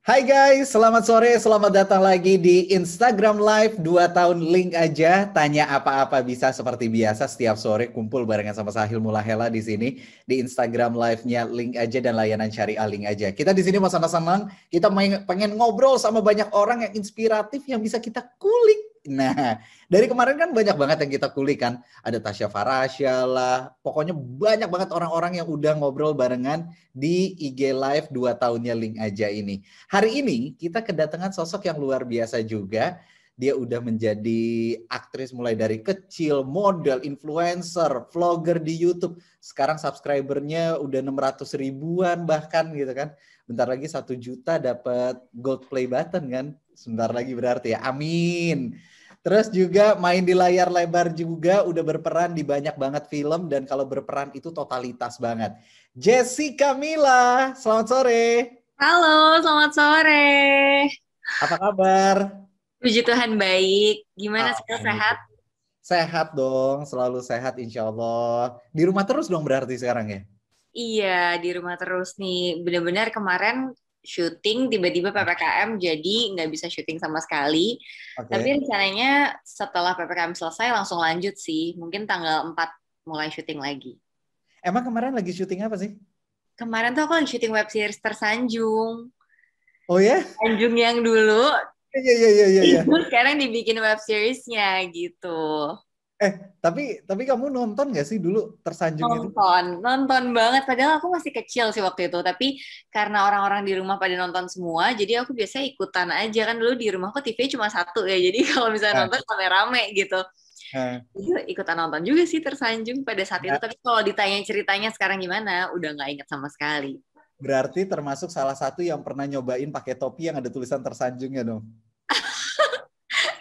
Hai guys, selamat sore, selamat datang lagi di Instagram Live 2 tahun link aja. Tanya apa-apa bisa seperti biasa setiap sore kumpul barengan sama Sahil Mulahela di sini di Instagram Live-nya link aja dan layanan syariah link aja. Kita di sini mau sama-sama, kita pengen ngobrol sama banyak orang yang inspiratif yang bisa kita kulik Nah, dari kemarin kan banyak banget yang kita kulik kan. Ada Tasya Farasya lah. Pokoknya banyak banget orang-orang yang udah ngobrol barengan di IG Live 2 tahunnya Link aja ini. Hari ini kita kedatangan sosok yang luar biasa juga. Dia udah menjadi aktris mulai dari kecil, model, influencer, vlogger di YouTube. Sekarang subscribernya udah 600 ribuan bahkan gitu kan. Bentar lagi satu juta dapat gold play button kan. Sebentar lagi berarti ya. Amin. Terus juga main di layar lebar juga udah berperan di banyak banget film dan kalau berperan itu totalitas banget. Jessica Mila, selamat sore. Halo, selamat sore. Apa kabar? Puji Tuhan baik. Gimana sekarang sehat? Sehat dong, selalu sehat insya Allah. Di rumah terus dong berarti sekarang ya? Iya, di rumah terus nih. Benar-benar kemarin syuting tiba-tiba ppkm jadi nggak bisa syuting sama sekali okay. tapi rencananya setelah ppkm selesai langsung lanjut sih mungkin tanggal 4 mulai syuting lagi emang kemarin lagi syuting apa sih kemarin tuh aku lagi syuting web series tersanjung oh ya yeah? tersanjung yang dulu Iya, iya, iya, iya. Itu iya. sekarang dibikin web seriesnya gitu. Eh, tapi tapi kamu nonton gak sih dulu tersanjung nonton, itu? Nonton, nonton banget. Padahal aku masih kecil sih waktu itu. Tapi karena orang-orang di rumah pada nonton semua, jadi aku biasanya ikutan aja. Kan dulu di rumah aku TV cuma satu ya. Jadi kalau misalnya nah. nonton rame-rame gitu. Eh. ikutan nonton juga sih tersanjung pada saat itu. Nah. Tapi kalau ditanya ceritanya sekarang gimana, udah nggak inget sama sekali. Berarti termasuk salah satu yang pernah nyobain pakai topi yang ada tulisan tersanjungnya dong?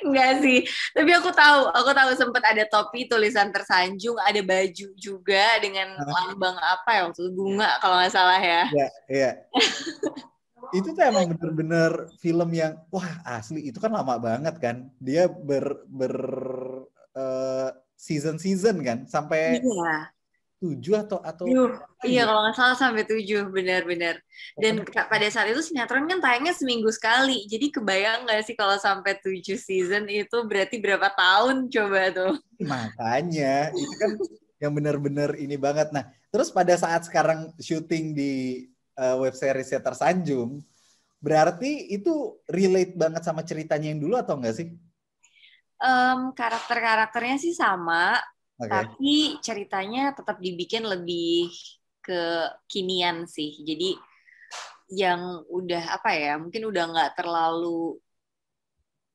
Enggak sih. Tapi aku tahu, aku tahu sempat ada topi tulisan tersanjung, ada baju juga dengan lambang apa ya waktu bunga iya. kalau nggak salah ya. Iya, iya. itu tuh emang bener-bener film yang wah asli itu kan lama banget kan dia ber ber uh, eh, season season kan sampai iya tujuh atau atau iya ya? kalau nggak salah sampai tujuh benar-benar oh, dan pada saat itu sinetron kan tayangnya seminggu sekali jadi kebayang nggak sih kalau sampai tujuh season itu berarti berapa tahun coba tuh makanya itu kan yang benar-benar ini banget nah terus pada saat sekarang syuting di uh, web tersanjung berarti itu relate banget sama ceritanya yang dulu atau enggak sih um, karakter-karakternya sih sama Okay. Tapi ceritanya tetap dibikin lebih ke kekinian sih. Jadi yang udah apa ya, mungkin udah nggak terlalu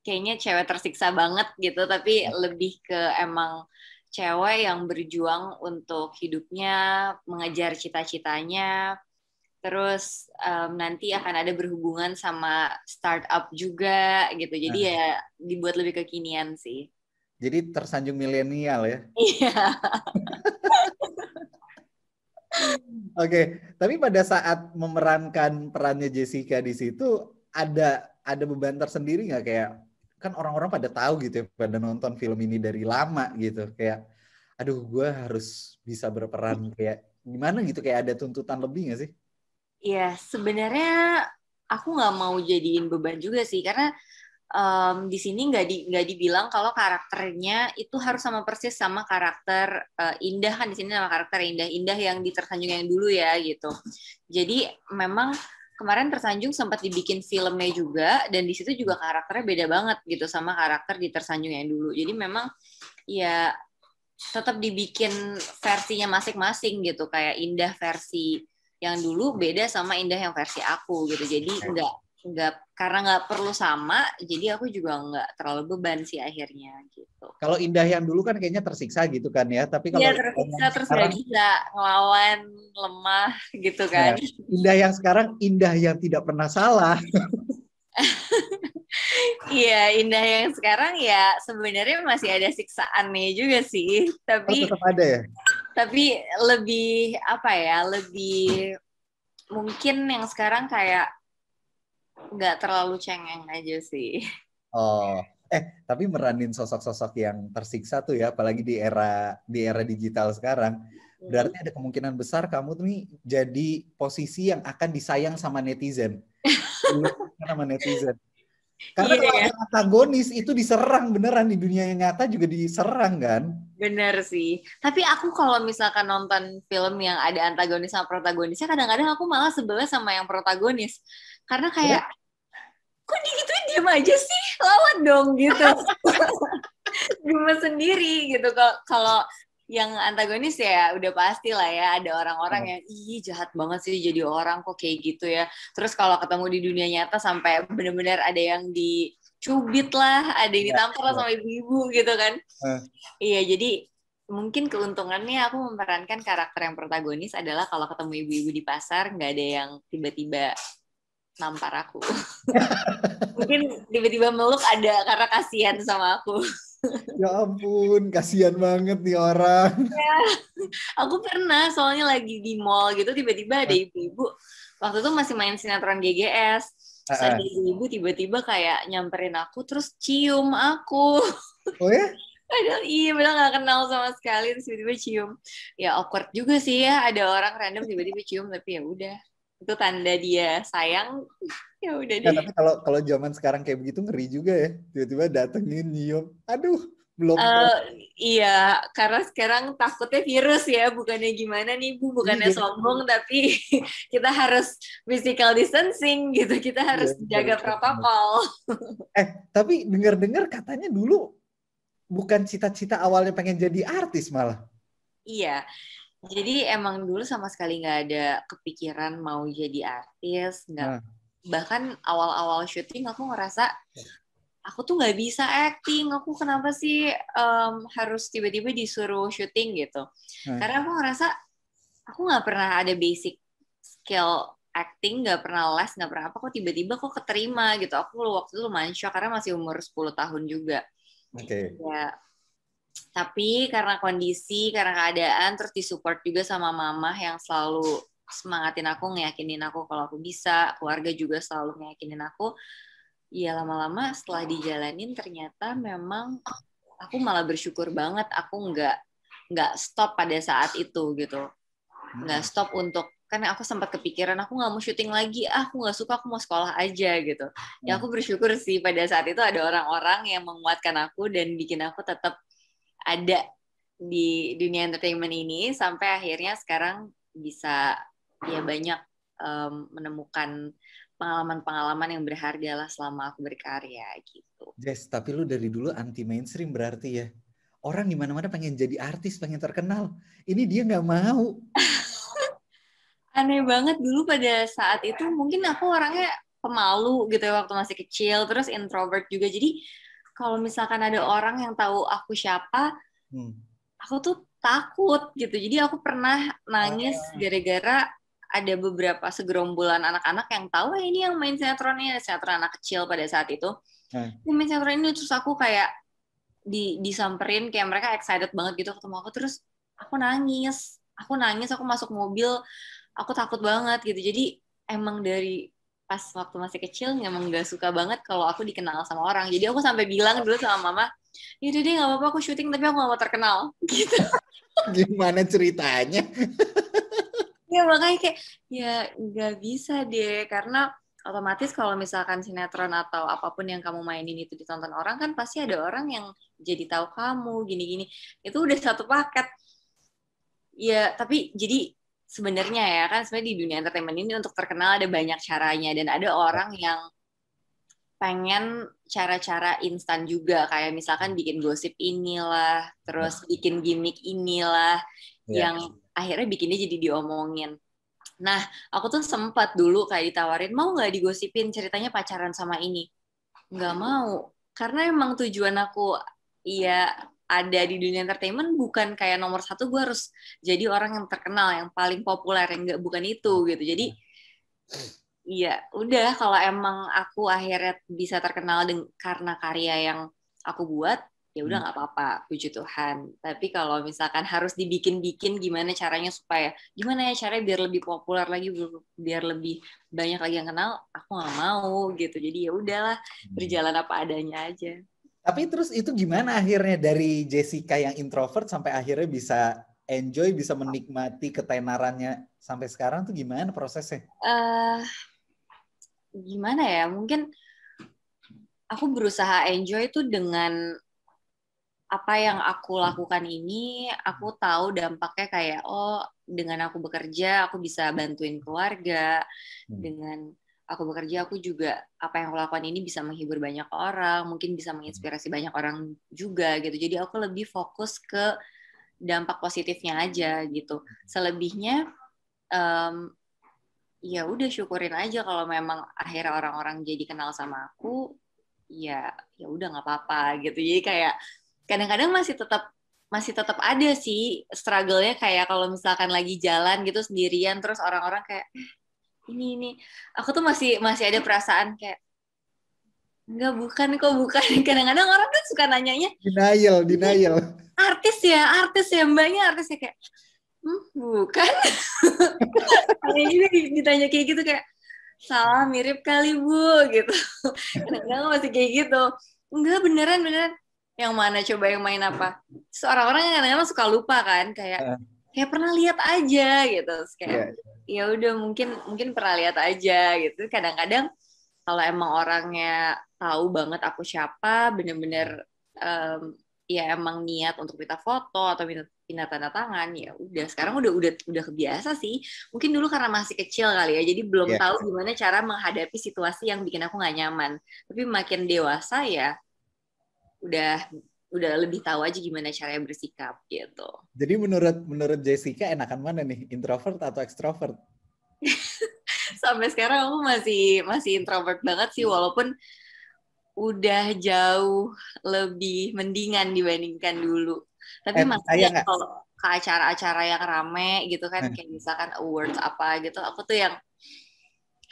kayaknya cewek tersiksa banget gitu, tapi okay. Ya. lebih ke emang cewek yang berjuang untuk hidupnya, mengejar cita-citanya, terus um, nanti akan ada berhubungan sama startup juga gitu. Jadi uh ya dibuat lebih kekinian sih. Jadi tersanjung milenial ya. Iya. Oke, okay. tapi pada saat memerankan perannya Jessica di situ ada ada beban tersendiri nggak kayak kan orang-orang pada tahu gitu ya pada nonton film ini dari lama gitu kayak aduh gue harus bisa berperan kayak gimana gitu kayak ada tuntutan lebih nggak sih? Iya sebenarnya aku nggak mau jadiin beban juga sih karena um, di sini nggak di nggak dibilang kalau karakternya itu harus sama persis sama karakter uh, indah kan di sini nama karakter indah indah yang di tersanjung yang dulu ya gitu jadi memang kemarin tersanjung sempat dibikin filmnya juga dan di situ juga karakternya beda banget gitu sama karakter di tersanjung yang dulu jadi memang ya tetap dibikin versinya masing-masing gitu kayak indah versi yang dulu beda sama indah yang versi aku gitu jadi enggak nggak karena nggak perlu sama jadi aku juga nggak terlalu beban sih akhirnya gitu kalau indah yang dulu kan kayaknya tersiksa gitu kan ya tapi iya, kalau ya, tersiksa terus sekarang, bisa ngelawan lemah gitu iya, kan ya, indah yang sekarang indah yang tidak pernah salah Iya, indah yang sekarang ya sebenarnya masih ada siksaannya juga sih, tapi oh, tetap ada ya. Tapi lebih apa ya? Lebih mungkin yang sekarang kayak nggak terlalu cengeng aja sih. Oh, eh tapi meranin sosok-sosok yang tersiksa tuh ya, apalagi di era di era digital sekarang. Hmm. Berarti ada kemungkinan besar kamu tuh nih jadi posisi yang akan disayang sama netizen. sama netizen. Karena yeah. kalau yang antagonis itu diserang beneran di dunia yang nyata juga diserang kan? Bener sih. Tapi aku kalau misalkan nonton film yang ada antagonis sama protagonisnya, kadang-kadang aku malah sebelah sama yang protagonis karena kayak ya. kok digituin diem aja sih lawan dong gitu gemes sendiri gitu kalau yang antagonis ya udah pasti lah ya ada orang-orang hmm. yang ih jahat banget sih jadi orang kok kayak gitu ya terus kalau ketemu di dunia nyata sampai benar-benar ada yang dicubit lah ada yang iya, ditampar lah iya. sama ibu-ibu gitu kan hmm. iya jadi mungkin keuntungannya aku memerankan karakter yang protagonis adalah kalau ketemu ibu-ibu di pasar nggak ada yang tiba-tiba nampar aku. Mungkin tiba-tiba meluk ada karena kasihan sama aku. ya ampun, kasihan banget nih orang. Ya, aku pernah soalnya lagi di mall gitu tiba-tiba ada ibu-ibu. Waktu itu masih main sinetron GGS. Terus ada ibu tiba-tiba kayak nyamperin aku terus cium aku. Oh ya? Padahal iya, padahal gak kenal sama sekali terus tiba-tiba cium. Ya awkward juga sih ya ada orang random tiba-tiba cium tapi ya udah itu tanda dia sayang ya udah ya, deh. tapi kalau kalau zaman sekarang kayak begitu ngeri juga ya. Tiba-tiba datengin nyium. Aduh, belum. Uh, iya, karena sekarang takutnya virus ya, bukannya gimana nih Bu, bukannya iya. sombong tapi kita harus physical distancing gitu. Kita iya, harus iya, jaga protokol. eh, tapi dengar-dengar katanya dulu bukan cita-cita awalnya pengen jadi artis malah. Iya. Jadi emang dulu sama sekali nggak ada kepikiran mau jadi artis, nggak nah. bahkan awal-awal syuting aku ngerasa aku tuh nggak bisa acting, aku kenapa sih um, harus tiba-tiba disuruh syuting gitu? Nah. Karena aku ngerasa aku nggak pernah ada basic skill acting nggak pernah les nggak pernah apa kok tiba-tiba kok keterima gitu aku waktu itu lumayan shock karena masih umur 10 tahun juga oke okay. ya tapi karena kondisi karena keadaan terus disupport juga sama mama yang selalu semangatin aku ngeyakinin aku kalau aku bisa keluarga juga selalu ngeyakinin aku ya lama-lama setelah dijalanin ternyata memang aku malah bersyukur banget aku nggak nggak stop pada saat itu gitu nggak hmm. stop untuk kan aku sempat kepikiran aku nggak mau syuting lagi ah aku nggak suka aku mau sekolah aja gitu ya hmm. aku bersyukur sih pada saat itu ada orang-orang yang menguatkan aku dan bikin aku tetap ada di dunia entertainment ini sampai akhirnya sekarang bisa ya banyak um, menemukan pengalaman-pengalaman yang berharga lah selama aku berkarya gitu. Jess, tapi lu dari dulu anti mainstream berarti ya? Orang di mana-mana pengen jadi artis, pengen terkenal. Ini dia nggak mau. Aneh banget dulu pada saat itu mungkin aku orangnya pemalu gitu ya waktu masih kecil, terus introvert juga. Jadi kalau misalkan ada orang yang tahu aku siapa hmm. aku tuh takut gitu jadi aku pernah nangis oh. gara-gara ada beberapa segerombolan anak-anak yang tahu eh, ini yang main sinetron ini sinetron anak kecil pada saat itu hmm. main sinetron ini terus aku kayak di disamperin kayak mereka excited banget gitu ketemu aku terus aku nangis aku nangis aku masuk mobil aku takut banget gitu jadi emang dari pas waktu masih kecil memang gak suka banget kalau aku dikenal sama orang. Jadi aku sampai bilang dulu sama mama, yaudah deh gak apa-apa aku syuting tapi aku gak mau terkenal. Gitu. Gimana ceritanya? ya makanya kayak, ya gak bisa deh. Karena otomatis kalau misalkan sinetron atau apapun yang kamu mainin itu ditonton orang kan pasti ada orang yang jadi tahu kamu gini-gini. Itu udah satu paket. Ya tapi jadi sebenarnya ya kan sebenarnya di dunia entertainment ini untuk terkenal ada banyak caranya dan ada iya. orang yang pengen cara-cara instan juga kayak misalkan hmm. bikin gosip inilah terus bikin gimmick inilah yeah. yang akhirnya bikinnya jadi diomongin nah aku tuh sempat dulu kayak ditawarin mau nggak digosipin ceritanya pacaran sama ini nggak mau karena emang tujuan aku ya ada di dunia entertainment bukan kayak nomor satu gue harus jadi orang yang terkenal yang paling populer yang nggak bukan itu hmm. gitu jadi hmm. iya udah kalau emang aku akhirnya bisa terkenal karena karya yang aku buat ya udah hmm. nggak apa-apa puji Tuhan tapi kalau misalkan harus dibikin-bikin gimana caranya supaya gimana ya caranya biar lebih populer lagi biar lebih banyak lagi yang kenal aku nggak mau gitu jadi ya udahlah berjalan apa adanya aja tapi terus itu gimana akhirnya dari Jessica yang introvert sampai akhirnya bisa enjoy, bisa menikmati ketenarannya sampai sekarang tuh gimana prosesnya? Uh, gimana ya? Mungkin aku berusaha enjoy itu dengan apa yang aku lakukan ini, aku tahu dampaknya kayak oh dengan aku bekerja aku bisa bantuin keluarga hmm. dengan aku bekerja aku juga apa yang aku lakukan ini bisa menghibur banyak orang mungkin bisa hmm. menginspirasi banyak orang juga gitu jadi aku lebih fokus ke dampak positifnya aja gitu hmm. selebihnya um, ya udah syukurin aja kalau memang akhirnya orang-orang jadi kenal sama aku ya ya udah nggak apa-apa gitu jadi kayak kadang-kadang masih tetap masih tetap ada sih struggle-nya kayak kalau misalkan lagi jalan gitu sendirian terus orang-orang kayak ini ini aku tuh masih masih ada perasaan kayak Enggak, bukan kok bukan. Kadang-kadang orang tuh suka nanyanya. Denial, denial. Artis ya, artis ya, mbaknya artis ya kayak, hmm, bukan. Ini ditanya kayak gitu kayak, salah mirip kali bu gitu. Kadang-kadang masih kayak gitu. Enggak beneran beneran. Yang mana coba yang main apa? Seorang orang kadang-kadang suka lupa kan kayak. Uh kayak pernah lihat aja gitu kayak yeah. ya udah mungkin mungkin pernah lihat aja gitu kadang-kadang kalau emang orangnya tahu banget aku siapa bener-bener um, ya emang niat untuk minta foto atau minta, minta tanda tangan ya udah sekarang udah udah udah kebiasa sih mungkin dulu karena masih kecil kali ya jadi belum yeah. tahu gimana cara menghadapi situasi yang bikin aku nggak nyaman tapi makin dewasa ya udah udah lebih tahu aja gimana caranya bersikap gitu. Jadi menurut menurut Jessica enakan mana nih, introvert atau ekstrovert? Sampai sekarang aku masih masih introvert banget sih walaupun udah jauh lebih mendingan dibandingkan dulu. Tapi eh, masih ya, kalau ke acara-acara yang rame gitu kan eh. kayak misalkan awards apa gitu, aku tuh yang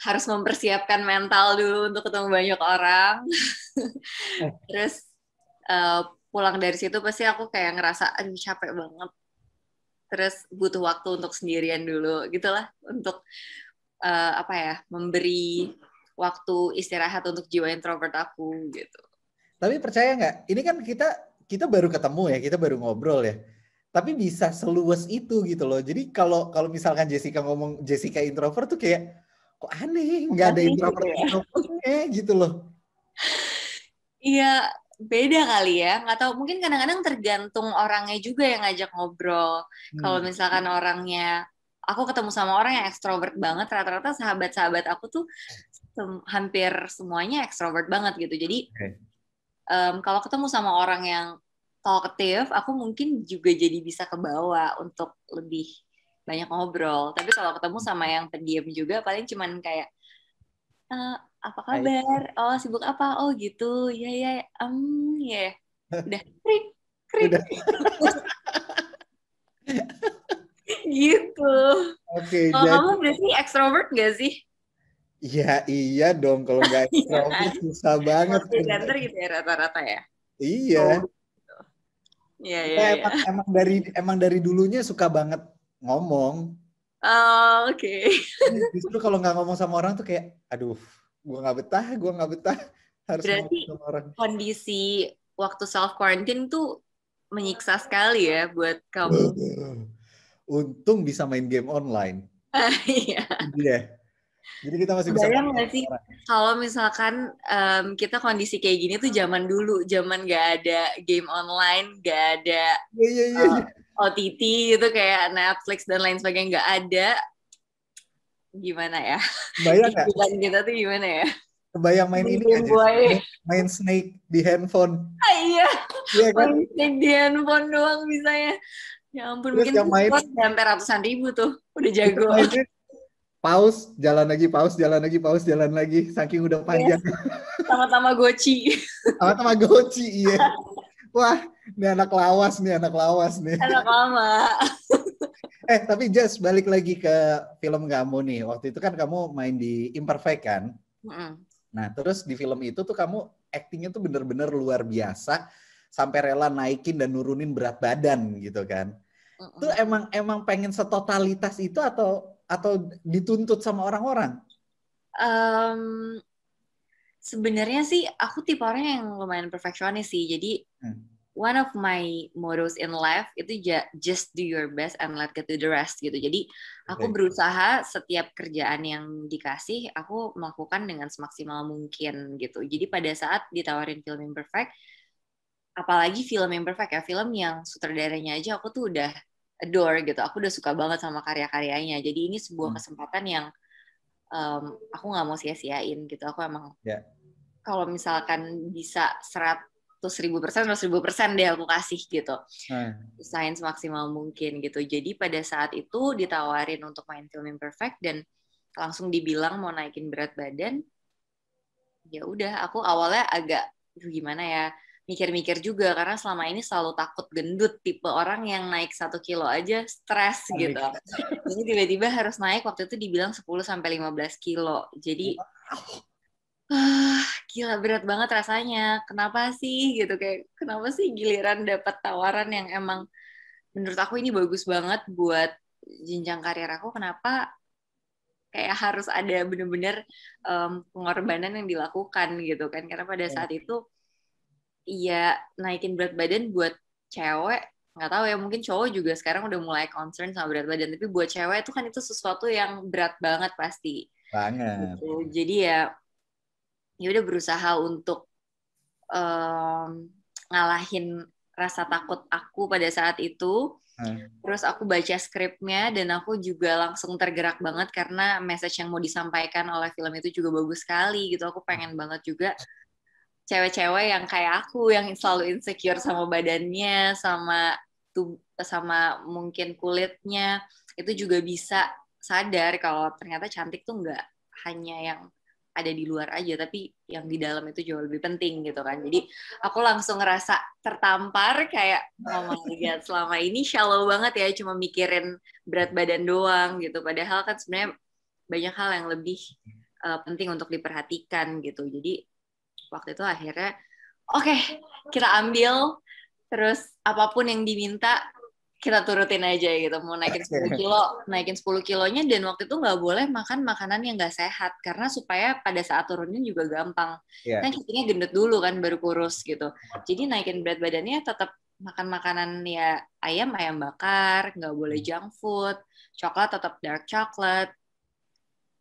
harus mempersiapkan mental dulu untuk ketemu banyak orang. Eh. Terus uh, pulang dari situ pasti aku kayak ngerasa aduh capek banget terus butuh waktu untuk sendirian dulu gitulah untuk uh, apa ya memberi waktu istirahat untuk jiwa introvert aku gitu tapi percaya nggak ini kan kita kita baru ketemu ya kita baru ngobrol ya tapi bisa seluas itu gitu loh. Jadi kalau kalau misalkan Jessica ngomong Jessica introvert tuh kayak kok aneh, nggak ada introvert gitu ya? introvertnya gitu loh. Iya, beda kali ya nggak tahu mungkin kadang-kadang tergantung orangnya juga yang ngajak ngobrol hmm. kalau misalkan orangnya aku ketemu sama orang yang ekstrovert banget rata-rata sahabat-sahabat aku tuh sem hampir semuanya ekstrovert banget gitu jadi okay. um, kalau ketemu sama orang yang talkative aku mungkin juga jadi bisa kebawa untuk lebih banyak ngobrol tapi kalau ketemu sama yang pendiam juga paling cuman kayak eh, apa kabar? Oh, sibuk apa? Oh, gitu. Iya, iya. Iya ya, ya, um, ya. Udah, krik, krik. Udah. gitu. Oke. Okay, jadi... kamu berarti ekstrovert gak sih? Ya iya dong kalau nggak kan? ekstrovert susah banget. Presenter gitu ya rata-rata ya. Iya. Oh, gitu. Iya iya. Ya, emang, ya. emang dari emang dari dulunya suka banget ngomong. Oh, oke. Okay. Justru kalau nggak ngomong sama orang tuh kayak, aduh, gue nggak betah gue nggak betah harus berarti sama orang. kondisi waktu self quarantine tuh menyiksa sekali ya buat kamu untung bisa main game online iya yeah. jadi kita masih bisa bayang nggak sih kalau misalkan um, kita kondisi kayak gini tuh zaman dulu zaman gak ada game online gak ada yeah, iya, iya, iya, yeah, yeah, yeah. OTT gitu kayak Netflix dan lain sebagainya nggak ada gimana ya? Bayang gak? kita tuh gimana ya? Kebayang main ini aja. Boy. Main snake di handphone. Ah, iya. Iya kan? Main snake di handphone doang misalnya. Ya ampun, Terus mungkin yang main, sampai ratusan ribu tuh. Udah jago. Paus, jalan lagi, paus, jalan lagi, paus, jalan lagi. Saking udah iya. panjang. Sama-sama yes. goci. Sama-sama goci, iya. Wah, ini anak lawas nih, anak lawas nih. Anak lama eh tapi Jess balik lagi ke film kamu nih. Waktu itu kan kamu main di Imperfect kan? Mm. Nah terus di film itu tuh kamu actingnya tuh bener-bener luar biasa sampai rela naikin dan nurunin berat badan gitu kan? mm Tuh emang emang pengen setotalitas itu atau atau dituntut sama orang-orang? Um, sebenarnya sih aku tipe orang yang lumayan perfeksionis sih. Jadi mm one of my mottos in life itu just do your best and let get to the rest gitu. Jadi aku okay. berusaha setiap kerjaan yang dikasih aku melakukan dengan semaksimal mungkin gitu. Jadi pada saat ditawarin film imperfect apalagi film imperfect ya, film yang sutradaranya aja aku tuh udah adore gitu. Aku udah suka banget sama karya-karyanya. Jadi ini sebuah hmm. kesempatan yang um, aku nggak mau sia-siain gitu. Aku emang yeah. kalau misalkan bisa serat seribu persen atau seribu persen deh aku kasih gitu hmm. Sains semaksimal mungkin gitu jadi pada saat itu ditawarin untuk main film imperfect dan langsung dibilang mau naikin berat badan ya udah aku awalnya agak gimana ya mikir-mikir juga karena selama ini selalu takut gendut tipe orang yang naik satu kilo aja stres gitu jadi tiba-tiba harus naik waktu itu dibilang 10 sampai 15 kilo jadi ah, gila berat banget rasanya. Kenapa sih gitu kayak kenapa sih giliran dapat tawaran yang emang menurut aku ini bagus banget buat jenjang karir aku kenapa kayak harus ada bener-bener um, pengorbanan yang dilakukan gitu kan karena pada iya. saat itu ya naikin berat badan buat cewek nggak tahu ya mungkin cowok juga sekarang udah mulai concern sama berat badan tapi buat cewek itu kan itu sesuatu yang berat banget pasti banget gitu. jadi ya ya udah berusaha untuk um, ngalahin rasa takut aku pada saat itu. Hmm. Terus aku baca skripnya dan aku juga langsung tergerak banget karena message yang mau disampaikan oleh film itu juga bagus sekali gitu. Aku pengen banget juga cewek-cewek yang kayak aku yang selalu insecure sama badannya, sama sama mungkin kulitnya itu juga bisa sadar kalau ternyata cantik tuh nggak hanya yang ada di luar aja tapi yang di dalam itu jauh lebih penting gitu kan jadi aku langsung ngerasa tertampar kayak oh lihat selama ini shallow banget ya cuma mikirin berat badan doang gitu padahal kan sebenarnya banyak hal yang lebih uh, penting untuk diperhatikan gitu jadi waktu itu akhirnya oke okay, kita ambil terus apapun yang diminta kita turutin aja gitu mau naikin 10 kilo naikin 10 kilonya dan waktu itu nggak boleh makan makanan yang nggak sehat karena supaya pada saat turunnya juga gampang yeah. kan jadinya gendut dulu kan baru kurus gitu iya. jadi naikin berat badannya tetap makan makanan ya ayam ayam bakar nggak boleh hmm. junk food coklat tetap dark chocolate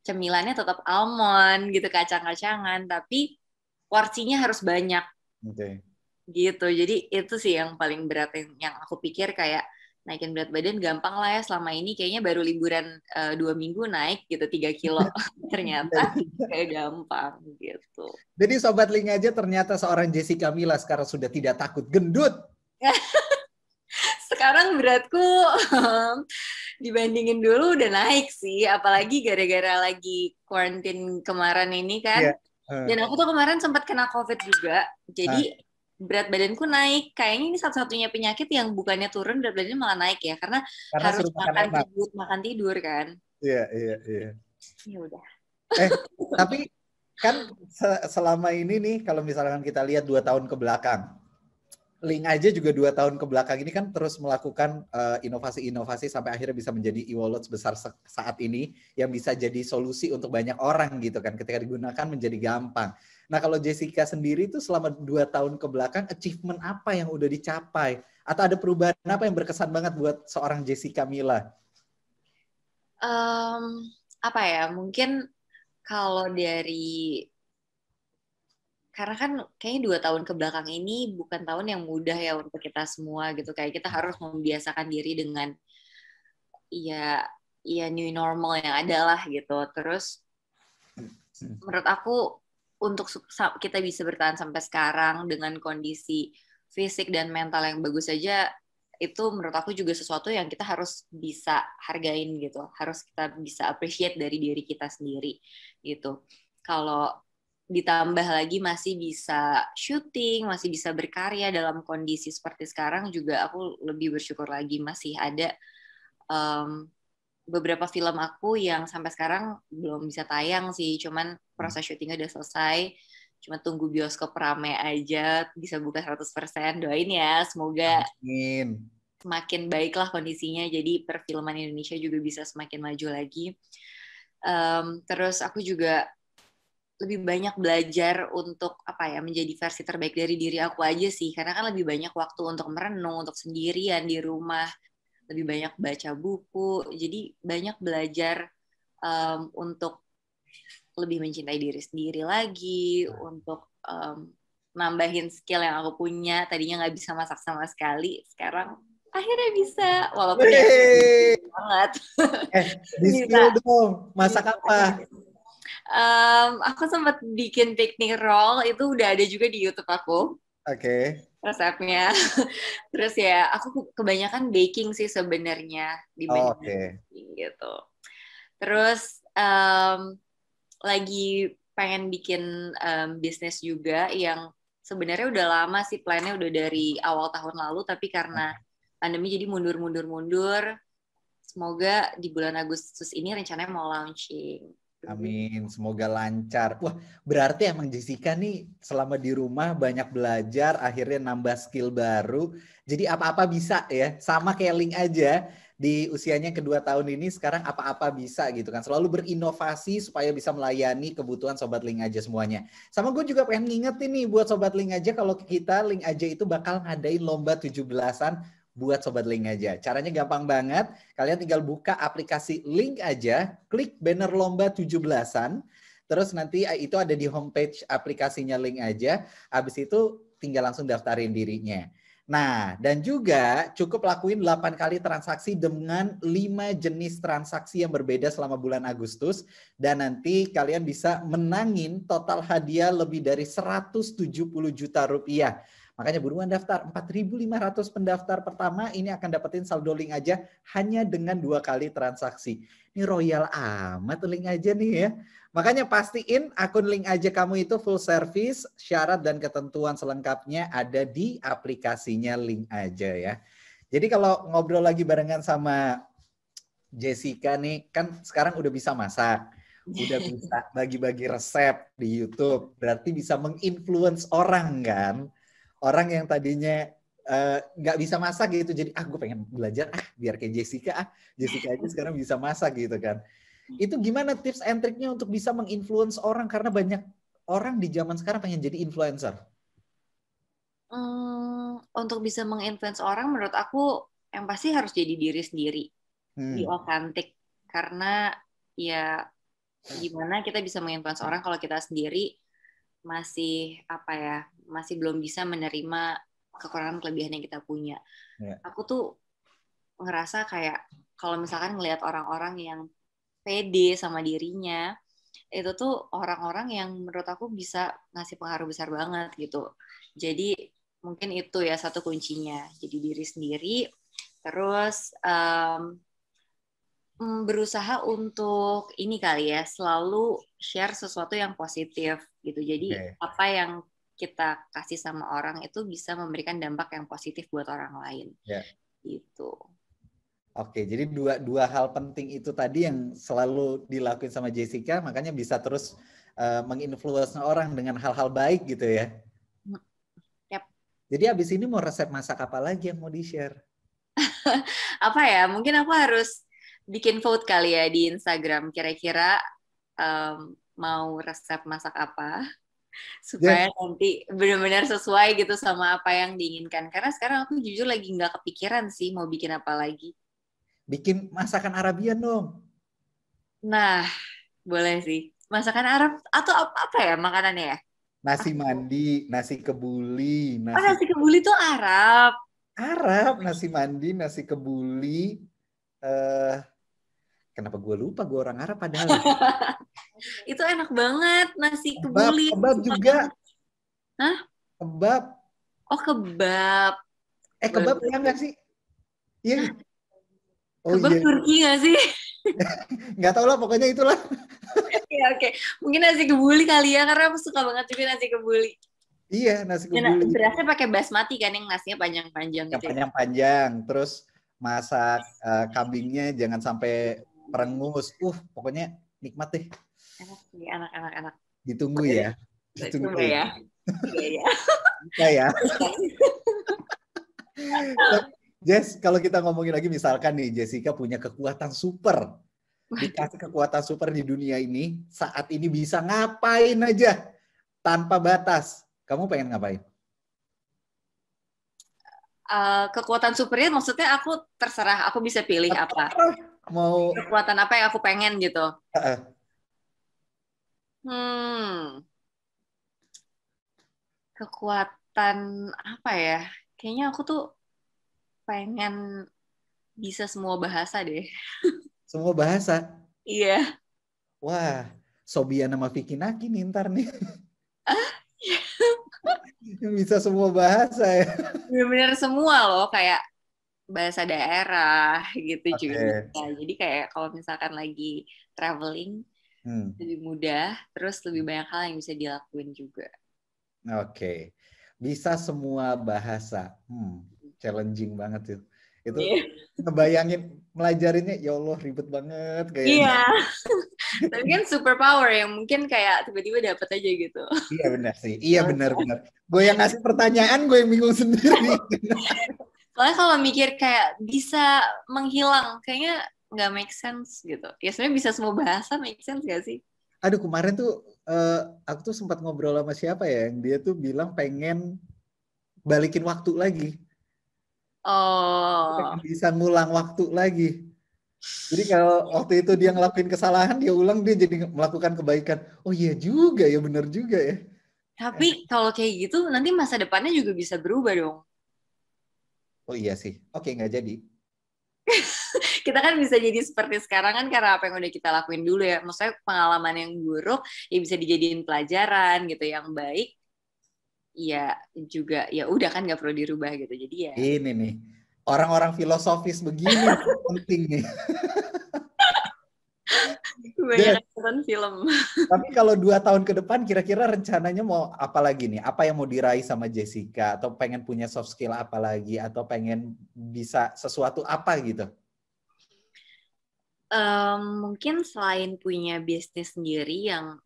cemilannya tetap almond gitu kacang-kacangan tapi porsinya harus banyak okay. gitu jadi itu sih yang paling berat yang aku pikir kayak naikin berat badan gampang lah ya selama ini kayaknya baru liburan uh, dua minggu naik gitu tiga kilo ternyata iya. kayak gampang gitu jadi sobat link aja ternyata seorang Jessica Mila sekarang sudah tidak takut gendut sekarang beratku hmm, dibandingin dulu udah naik sih apalagi gara-gara lagi quarantine kemarin ini kan yeah. dan aku tuh kemarin sempat kena covid juga jadi ah berat badanku naik. Kayaknya ini satu-satunya penyakit yang bukannya turun berat badannya malah naik ya, karena, karena harus makan makan tidur, makan tidur kan. Iya, iya, iya. Ya udah. Eh, tapi kan selama ini nih kalau misalkan kita lihat dua tahun ke belakang, Link aja juga dua tahun ke belakang ini kan terus melakukan eh, inovasi-inovasi uh, sampai akhirnya bisa menjadi e-wallet sebesar saat ini yang bisa jadi solusi untuk banyak orang gitu kan ketika digunakan menjadi gampang. Nah kalau Jessica sendiri itu selama dua tahun ke belakang achievement apa yang udah dicapai? Atau ada perubahan apa yang berkesan banget buat seorang Jessica Mila? Um, apa ya, mungkin kalau dari karena kan kayaknya dua tahun ke belakang ini bukan tahun yang mudah ya untuk kita semua gitu kayak kita harus membiasakan diri dengan ya ya new normal yang adalah gitu terus hmm. menurut aku untuk kita bisa bertahan sampai sekarang dengan kondisi fisik dan mental yang bagus saja itu menurut aku juga sesuatu yang kita harus bisa hargain gitu harus kita bisa appreciate dari diri kita sendiri gitu kalau ditambah lagi masih bisa syuting masih bisa berkarya dalam kondisi seperti sekarang juga aku lebih bersyukur lagi masih ada um, beberapa film aku yang sampai sekarang belum bisa tayang sih, cuman hmm. proses syutingnya udah selesai. Cuma tunggu bioskop rame aja, bisa buka 100%. Doain ya, semoga Amin. semakin baiklah kondisinya. Jadi perfilman Indonesia juga bisa semakin maju lagi. Um, terus aku juga lebih banyak belajar untuk apa ya menjadi versi terbaik dari diri aku aja sih karena kan lebih banyak waktu untuk merenung untuk sendirian di rumah lebih banyak baca buku jadi banyak belajar um, untuk lebih mencintai diri sendiri lagi untuk um, nambahin skill yang aku punya tadinya nggak bisa masak sama sekali sekarang akhirnya bisa walaupun ya banget eh, bisa skill dong masak apa um, aku sempat bikin picnic roll itu udah ada juga di YouTube aku oke okay resepnya. Terus ya aku kebanyakan baking sih sebenarnya di oh, okay. baking gitu. Terus um, lagi pengen bikin um, bisnis juga yang sebenarnya udah lama sih plannya udah dari awal tahun lalu tapi karena hmm. pandemi jadi mundur mundur mundur. Semoga di bulan Agustus ini rencananya mau launching. Amin, semoga lancar. Wah, berarti emang Jessica nih selama di rumah banyak belajar, akhirnya nambah skill baru. Jadi apa-apa bisa ya, sama kayak Link aja di usianya kedua tahun ini sekarang apa-apa bisa gitu kan. Selalu berinovasi supaya bisa melayani kebutuhan Sobat Link aja semuanya. Sama gue juga pengen ngingetin nih buat Sobat Link aja kalau kita Link aja itu bakal ngadain lomba 17-an buat Sobat Link aja. Caranya gampang banget. Kalian tinggal buka aplikasi Link aja, klik banner lomba 17-an, terus nanti eh, itu ada di homepage aplikasinya Link aja. Habis itu tinggal langsung daftarin dirinya. Nah, dan juga cukup lakuin 8 kali transaksi dengan 5 jenis transaksi yang berbeda selama bulan Agustus. Dan nanti kalian bisa menangin total hadiah lebih dari 170 juta rupiah Makanya buruan daftar. 4.500 pendaftar pertama ini akan dapetin saldo link aja hanya dengan dua kali transaksi. Ini royal amat link aja nih ya. Makanya pastiin akun link aja kamu itu full service, syarat dan ketentuan selengkapnya ada di aplikasinya link aja ya. Jadi kalau ngobrol lagi barengan sama Jessica nih, kan sekarang udah bisa masak udah bisa bagi-bagi resep di YouTube, berarti bisa menginfluence orang kan? orang yang tadinya eh, nggak uh, bisa masak gitu jadi ah gue pengen belajar ah biar kayak Jessica ah Jessica aja sekarang bisa masak gitu kan itu gimana tips and triknya untuk bisa menginfluence orang karena banyak orang di zaman sekarang pengen jadi influencer hmm, untuk bisa menginfluence orang menurut aku yang pasti harus jadi diri sendiri hmm. di otentik karena ya gimana kita bisa menginfluence orang kalau kita sendiri masih apa ya masih belum bisa menerima kekurangan kelebihan yang kita punya. Yeah. Aku tuh ngerasa kayak kalau misalkan ngelihat orang-orang yang pede sama dirinya, itu tuh orang-orang yang menurut aku bisa ngasih pengaruh besar banget gitu. Jadi mungkin itu ya satu kuncinya. Jadi diri sendiri, terus um, berusaha untuk ini kali ya selalu share sesuatu yang positif gitu jadi okay. apa yang kita kasih sama orang itu bisa memberikan dampak yang positif buat orang lain. Yeah. Gitu. Oke, jadi dua dua hal penting itu tadi yang selalu dilakuin sama Jessica, makanya bisa terus uh, menginfluence orang dengan hal-hal baik gitu ya. Mm, yep. Jadi abis ini mau resep masak apa lagi yang mau di share? apa ya? Mungkin aku harus bikin vote kali ya di Instagram. Kira-kira um, mau resep masak apa? supaya yeah. nanti benar-benar sesuai gitu sama apa yang diinginkan. Karena sekarang aku jujur lagi nggak kepikiran sih mau bikin apa lagi. Bikin masakan Arabian dong. Nah, boleh sih. Masakan Arab atau apa, apa ya makanannya ya? Nasi mandi, nasi kebuli. Oh, nasi... Oh, nasi kebuli tuh Arab. Arab, nasi mandi, nasi kebuli. Eh, uh kenapa gue lupa gue orang Arab padahal ya? itu enak banget nasi kebuli kebab, kebab juga hah kebab oh kebab eh kebab ya nggak sih iya oh, kebab iya. Turki nggak sih nggak tau lah pokoknya itulah Iya oke okay. mungkin nasi kebuli kali ya karena aku suka banget juga nasi kebuli iya nasi kebuli ya, berasnya pakai basmati kan yang nasinya panjang-panjang yang gitu ya? panjang-panjang terus masak uh, kambingnya jangan sampai perengus. Uh, pokoknya nikmat deh. Enak nih, anak-anak anak. Ditunggu ya. Ditunggu ya. Iya, iya. ya. ya. Jess, kalau kita ngomongin lagi misalkan nih Jessica punya kekuatan super. Dikasih kekuatan super di dunia ini, saat ini bisa ngapain aja tanpa batas. Kamu pengen ngapain? Uh, kekuatan supernya maksudnya aku terserah, aku bisa pilih apa mau kekuatan apa yang aku pengen gitu. Uh -uh. Hmm. Kekuatan apa ya? Kayaknya aku tuh pengen bisa semua bahasa deh. Semua bahasa? iya. yeah. Wah, Sobia sama Vicky Naki nih ntar nih. Ah, iya. bisa semua bahasa ya. Bener-bener semua loh, kayak bahasa daerah gitu okay. juga. Jadi kayak kalau misalkan lagi traveling hmm. lebih mudah, terus lebih banyak hal yang bisa dilakuin juga. Oke, okay. bisa semua bahasa. Hmm, challenging banget itu. Itu yeah. ngebayangin melajarinya, ya Allah ribet banget kayak. Iya. Tapi kan superpower yang mungkin kayak tiba-tiba dapat aja gitu. Iya benar sih. Iya benar-benar. Gue yang ngasih pertanyaan, gue yang bingung sendiri. soalnya kalau mikir kayak bisa menghilang kayaknya nggak make sense gitu ya sebenarnya bisa semua bahasa make sense gak sih aduh kemarin tuh uh, aku tuh sempat ngobrol sama siapa ya yang dia tuh bilang pengen balikin waktu lagi oh bisa ngulang waktu lagi jadi kalau waktu itu dia ngelakuin kesalahan dia ulang dia jadi melakukan kebaikan oh iya juga ya bener juga ya tapi kalau kayak gitu nanti masa depannya juga bisa berubah dong oh iya sih oke okay, nggak jadi kita kan bisa jadi seperti sekarang kan karena apa yang udah kita lakuin dulu ya maksudnya pengalaman yang buruk ya bisa dijadiin pelajaran gitu yang baik ya juga ya udah kan nggak perlu dirubah gitu jadi ya ini nih orang-orang filosofis begini penting nih Banyak nonton film. Tapi kalau dua tahun ke depan kira-kira rencananya mau apa lagi nih? Apa yang mau diraih sama Jessica? Atau pengen punya soft skill apa lagi? Atau pengen bisa sesuatu apa gitu? Um, mungkin selain punya bisnis sendiri yang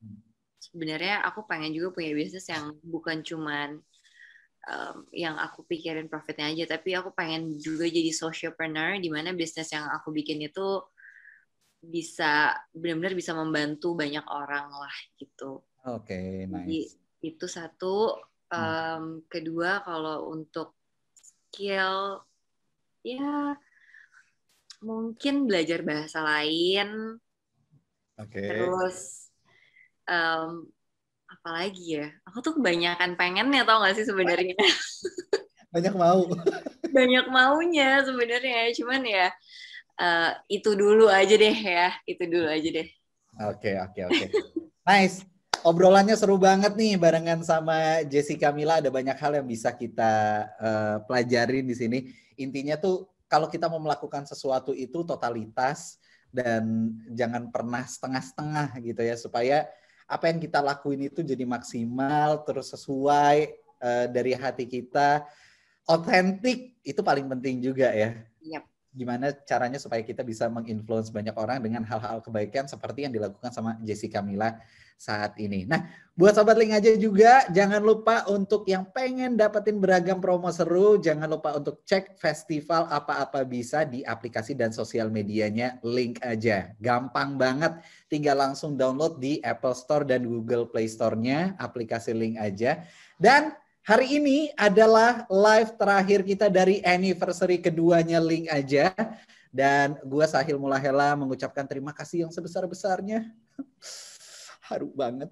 sebenarnya aku pengen juga punya bisnis yang bukan cuman um, yang aku pikirin profitnya aja, tapi aku pengen juga jadi socialpreneur di mana bisnis yang aku bikin itu bisa benar-benar bisa membantu banyak orang lah gitu. Oke, okay, nice. Jadi, itu satu. Um, Kedua kalau untuk skill, ya mungkin belajar bahasa lain. Oke. Okay. Terus um, apalagi ya? Aku tuh kebanyakan pengennya tau gak sih sebenarnya. Banyak mau. banyak maunya sebenarnya, cuman ya uh, itu dulu aja deh ya, itu dulu aja deh. Oke, okay, oke, okay, oke. Okay. nice. Obrolannya seru banget nih barengan sama Jessica Mila ada banyak hal yang bisa kita uh, eh, pelajarin di sini. Intinya tuh kalau kita mau melakukan sesuatu itu totalitas dan jangan pernah setengah-setengah gitu ya supaya apa yang kita lakuin itu jadi maksimal terus sesuai uh, dari hati kita otentik itu paling penting juga ya gimana caranya supaya kita bisa menginfluence banyak orang dengan hal-hal kebaikan seperti yang dilakukan sama Jessica Mila saat ini. Nah, buat sobat link aja juga jangan lupa untuk yang pengen dapetin beragam promo seru, jangan lupa untuk cek festival apa-apa bisa di aplikasi dan sosial medianya link aja. Gampang banget, tinggal langsung download di Apple Store dan Google Play Store-nya aplikasi link aja. Dan Hari ini adalah live terakhir kita dari anniversary keduanya Link aja. Dan gue Sahil Mulahela mengucapkan terima kasih yang sebesar-besarnya. Haru banget.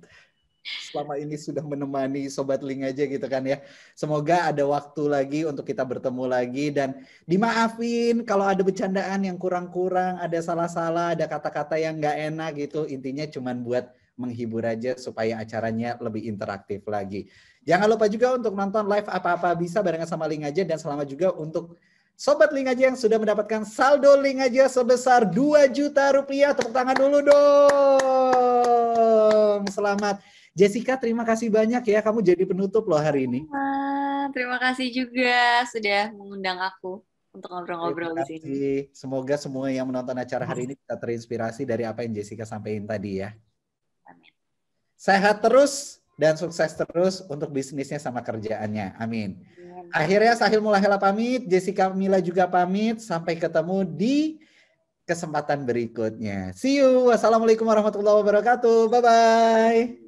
Selama ini sudah menemani Sobat Link aja gitu kan ya. Semoga ada waktu lagi untuk kita bertemu lagi. Dan dimaafin kalau ada bercandaan yang kurang-kurang, ada salah-salah, ada kata-kata yang nggak enak gitu. Intinya cuman buat menghibur aja supaya acaranya lebih interaktif lagi. Jangan lupa juga untuk nonton live apa-apa bisa barengan sama link aja dan selamat juga untuk Sobat Link aja yang sudah mendapatkan saldo link aja sebesar 2 juta rupiah. Tepuk tangan dulu dong. Selamat. Jessica, terima kasih banyak ya. Kamu jadi penutup loh hari ini. Ah, terima kasih juga sudah mengundang aku untuk ngobrol-ngobrol di sini. Semoga semua yang menonton acara hari ini kita terinspirasi dari apa yang Jessica sampaikan tadi ya. Sehat terus dan sukses terus untuk bisnisnya sama kerjaannya. Amin. Akhirnya Sahil Mulahela pamit, Jessica Mila juga pamit. Sampai ketemu di kesempatan berikutnya. See you. Wassalamualaikum warahmatullahi wabarakatuh. Bye-bye.